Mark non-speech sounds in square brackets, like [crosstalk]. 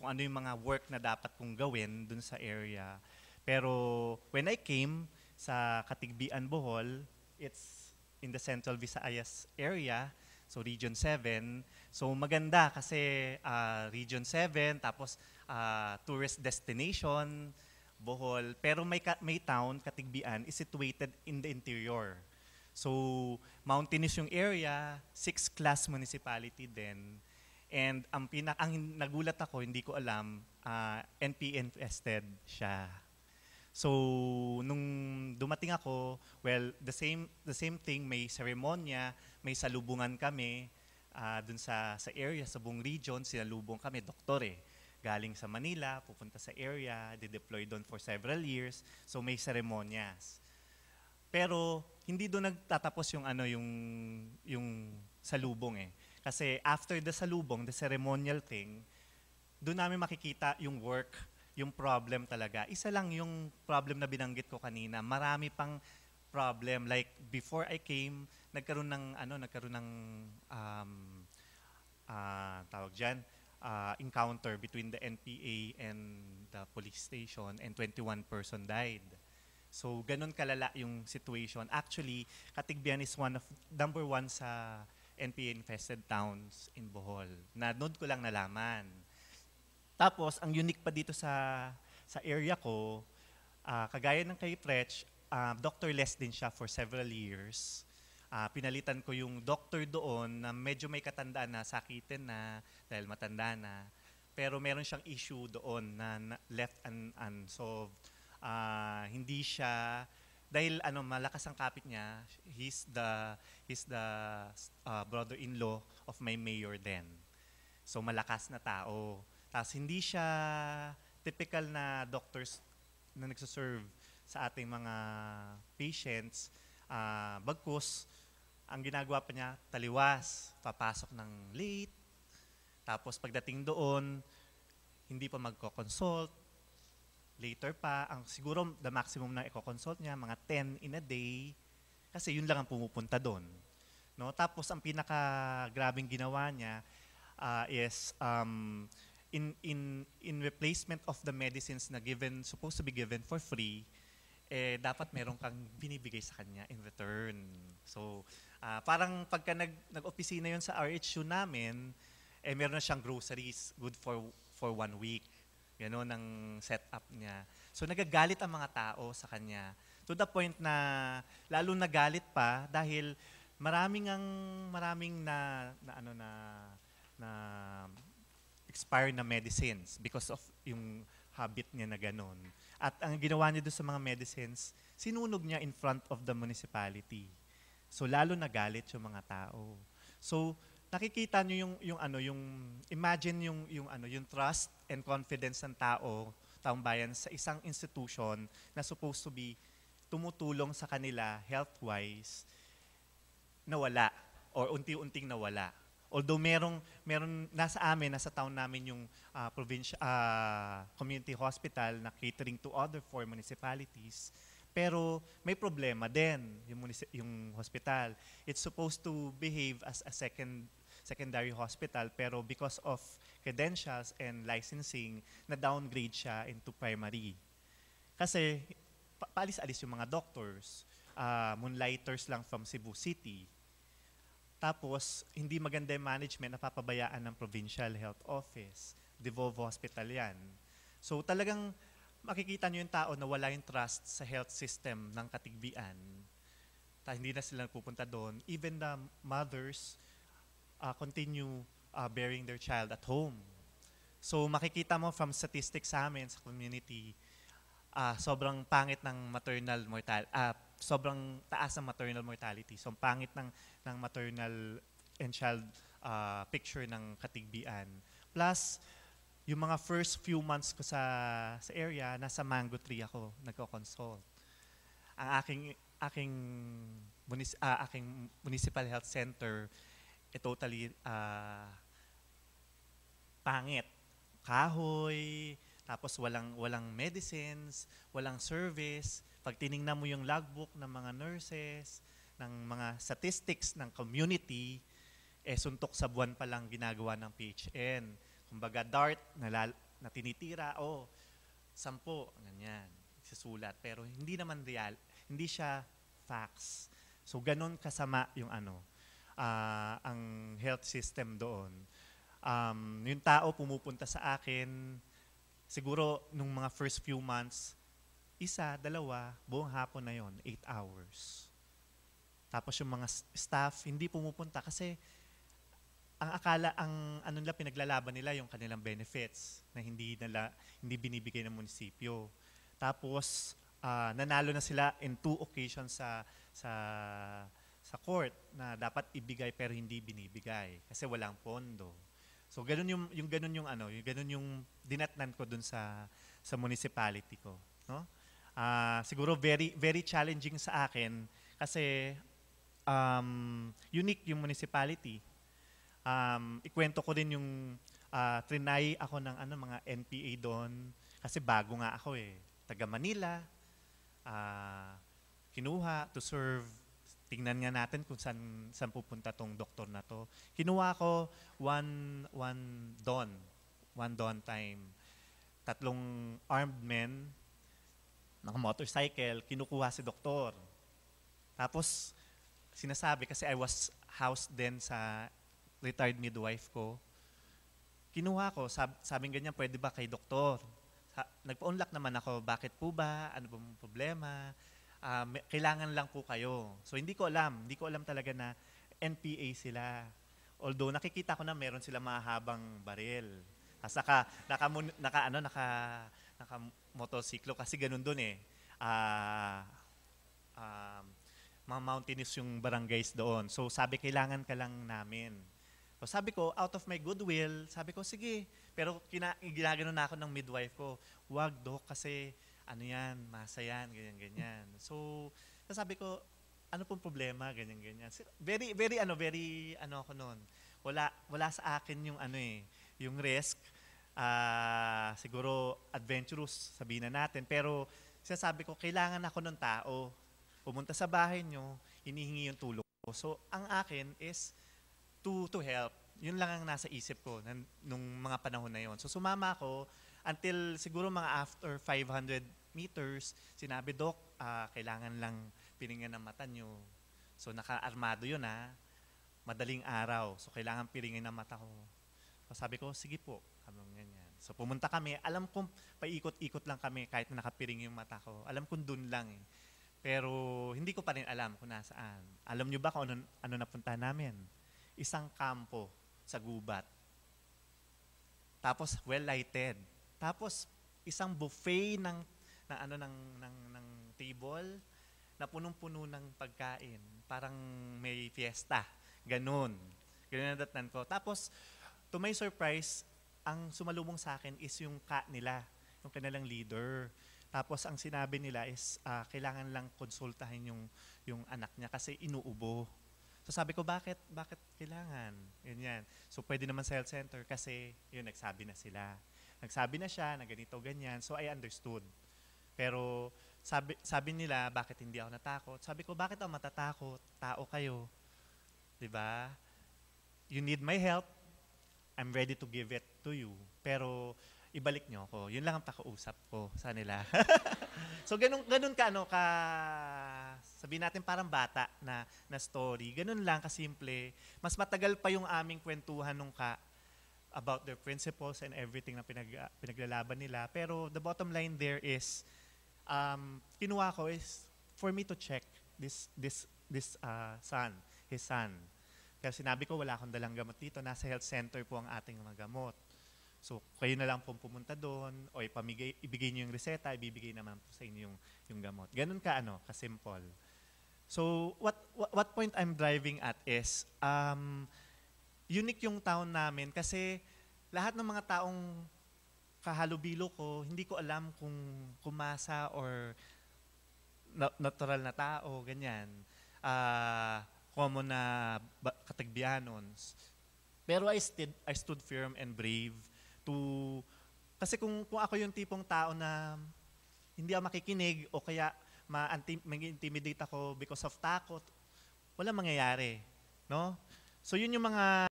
kung ano yung mga work na dapat kong gawin dun sa area. Pero when I came sa Katigbian, Bohol, it's in the Central Visayas area, so Region 7. So maganda kasi uh, Region 7, tapos uh, tourist destination, Bohol. Pero may, may town, Katigbian, is situated in the interior. So mountainous yung area, six-class municipality din. And ang pinak ang nagulat ako, hindi ko alam, uh, ah, NP invested siya. So nung dumating ako, well, the same the same thing, may seremonya, may salubungan kami uh, dun sa sa area sa buong region, sinalubong kami doktor eh. Galing sa Manila, pupunta sa area, de-deploy doon for several years. So may seremonyas. Pero hindi doon nagtatapos yung ano yung yung salubong eh kasi after the salubong, the ceremonial thing, doon namin makikita yung work, yung problem talaga. Isa lang yung problem na binanggit ko kanina. Marami pang problem. Like before I came, nagkaroon ng ano, nagkaroon ng um, uh, tawag diyan, uh, ah, encounter between the NPA and the police station and 21 person died. So, ganun kalala yung situation. Actually, Katigbian is one of, number one sa NPA-infested towns in Bohol. Na doon ko lang nalaman. Tapos, ang unique pa dito sa, sa area ko, uh, kagaya ng kay Fretch, uh, ah, doctorless din siya for several years. Uh, pinalitan ko yung doctor doon na medyo may katandaan na, sakitin na, dahil matanda na. Pero meron siyang issue doon na, left un- unsolved. Uh, hindi siya dahil ano malakas ang kapit niya, he's the he's the uh, brother-in-law of my mayor then. So malakas na tao. Tapos hindi siya typical na doctors na nagsaserve sa ating mga patients. Uh, bagkus, ang ginagawa pa niya, taliwas, papasok ng late, tapos pagdating doon, hindi pa magko-consult, later pa. Ang siguro the maximum na i-consult niya, mga 10 in a day, kasi yun lang ang pumupunta doon. No? Tapos ang pinaka-grabing ginawa niya uh, is um, in, in, in replacement of the medicines na given, supposed to be given for free, eh, dapat meron kang binibigay sa kanya in return. So, uh, parang pagka nag, nag-opisina yun sa RHU namin, eh, meron na siyang groceries, good for, for one week. Ganon ang setup niya. So nagagalit ang mga tao sa kanya. To the point na lalo nagalit pa dahil maraming ang maraming na, na ano na na expired na medicines because of yung habit niya na ganun. At ang ginawa niya doon sa mga medicines, sinunog niya in front of the municipality. So lalo nagalit yung mga tao. So nakikita niyo yung, yung ano, yung, imagine yung, yung ano, yung trust and confidence ng tao, taong bayan, sa isang institution na supposed to be tumutulong sa kanila health-wise, nawala or unti-unting nawala. Although merong meron nasa amin nasa town namin yung uh, ah, provincia uh, community hospital na catering to other four municipalities pero may problema din yung yung hospital. It's supposed to behave as a second secondary hospital pero because of credentials and licensing, na-downgrade siya into primary. Kasi pa paalis-alis yung mga doctors, uh, moonlighters lang from Cebu City. Tapos, hindi maganda yung management, napapabayaan ng provincial health office. Devovo Hospital yan. So talagang makikita nyo yung tao na wala yung trust sa health system ng katigbian. Ta hindi na sila pupunta doon. Even the mothers, uh, continue uh, bearing their child at home. So makikita mo from statistics sa amin, sa community, uh, sobrang pangit ng maternal mortality, uh, sobrang taas ng maternal mortality. So pangit ng, ng maternal and child uh, picture ng katigbian. Plus, yung mga first few months ko sa, sa area, nasa mango tree ako nagko-consult. Ang aking aking munis, uh, aking municipal health center eh, totally uh, pangit. Kahoy, tapos walang walang medicines, walang service. Pag tiningnan mo yung logbook ng mga nurses, ng mga statistics ng community, eh suntok sa buwan pa lang ginagawa ng PHN. Kumbaga dart na, lal- na tinitira, oh, sampo, ganyan, susulat. Pero hindi naman real, hindi siya facts. So ganun kasama yung ano, uh, ang health system doon. Um, yung tao pumupunta sa akin, siguro nung mga first few months, isa, dalawa, buong hapon na yon, eight hours. Tapos yung mga staff, hindi pumupunta kasi ang akala, ang ano nila pinaglalaban nila yung kanilang benefits na hindi nala, hindi binibigay ng munisipyo. Tapos, uh, nanalo na sila in two occasions sa, sa sa court na dapat ibigay pero hindi binibigay kasi walang pondo. So ganun yung yung ganun yung ano, yung ganun yung dinatnan ko dun sa sa municipality ko, no? Uh, siguro very very challenging sa akin kasi um, unique yung municipality. Um, ikwento ko din yung uh, trinay ako ng ano mga NPA doon kasi bago nga ako eh, taga Manila. Uh, kinuha to serve tingnan nga natin kung saan, saan pupunta tong doktor na to. Kinuha ko one, one dawn, one dawn time. Tatlong armed men, naka motorcycle, kinukuha si doktor. Tapos, sinasabi kasi I was housed then sa retired midwife ko. Kinuha ko, sab sabing ganyan, pwede ba kay doktor? Nagpa-unlock naman ako, bakit po ba? Ano ba problema? um, kailangan lang ko kayo. So hindi ko alam, hindi ko alam talaga na NPA sila. Although nakikita ko na meron sila mahabang baril. At saka naka, naka, ano, naka, naka motosiklo kasi ganun doon eh. Uh, um, mga mountainous yung barangays doon. So sabi, kailangan ka lang namin. So sabi ko, out of my goodwill, sabi ko, sige. Pero kina, ginagano na ako ng midwife ko, wag do kasi ano yan, masa yan, ganyan-ganyan. So, sabi ko, ano pong problema, ganyan-ganyan. Very, very, ano, very, ano ako noon. Wala, wala sa akin yung ano eh, yung risk. Uh, siguro adventurous, sabihin na natin. Pero sinasabi ko, kailangan ako ng tao. Pumunta sa bahay nyo, inihingi yung tulong ko. So, ang akin is to, to help. Yun lang ang nasa isip ko nung mga panahon na yon. So, sumama ako until siguro mga after 500 meters, sinabi, Doc, uh, ah, kailangan lang piringan ng mata nyo. So naka-armado yun ha. Ah. Madaling araw. So kailangan piringan ng mata ko. So sabi ko, sige po. Habang ganyan. So pumunta kami. Alam kong paikot-ikot lang kami kahit na nakapiring yung mata ko. Alam kong dun lang eh. Pero hindi ko pa rin alam kung nasaan. Alam nyo ba kung ano, ano napunta namin? Isang kampo sa gubat. Tapos well-lighted. Tapos isang buffet ng ng ano ng ng ng table na punong-puno ng pagkain, parang may fiesta, ganun. Ganun ang ko. Tapos to my surprise, ang sumalubong sa akin is yung ka nila, yung kanilang leader. Tapos ang sinabi nila is uh, kailangan lang konsultahin yung yung anak niya kasi inuubo. So sabi ko bakit bakit kailangan? Yun yan. So pwede naman sa health center kasi yun nagsabi na sila nagsabi na siya na ganito, ganyan. So I understood. Pero sabi, sabi nila, bakit hindi ako natakot? Sabi ko, bakit ako matatakot? Tao kayo. ba? Diba? You need my help. I'm ready to give it to you. Pero ibalik niyo ako. Yun lang ang pakausap ko sa nila. [laughs] so ganun, ganun ka, ano, ka, sabi natin parang bata na, na story. Ganun lang, kasimple. Mas matagal pa yung aming kwentuhan nung ka about their principles and everything na pinag, ah, pinaglalaban nila. Pero the bottom line there is, um, kinuha ko is for me to check this, this, this uh, son, his son. Kaya sinabi ko, wala akong dalang gamot dito. Nasa health center po ang ating mga gamot. So, kayo na lang po pumunta doon o ipamigay, ibigay niyo yung reseta, ibibigay naman po sa inyo yung, yung gamot. Ganun ka, ano, ka-simple. So, what, what, what point I'm driving at is, um, unique yung town namin kasi lahat ng mga taong kahalubilo ko, hindi ko alam kung kumasa or natural na tao, ganyan. Uh, common na katagbianons. Pero I, stood, I stood firm and brave to... Kasi kung, kung ako yung tipong tao na hindi ako makikinig o kaya ma-intimidate ako because of takot, wala mangyayari. No? So yun yung mga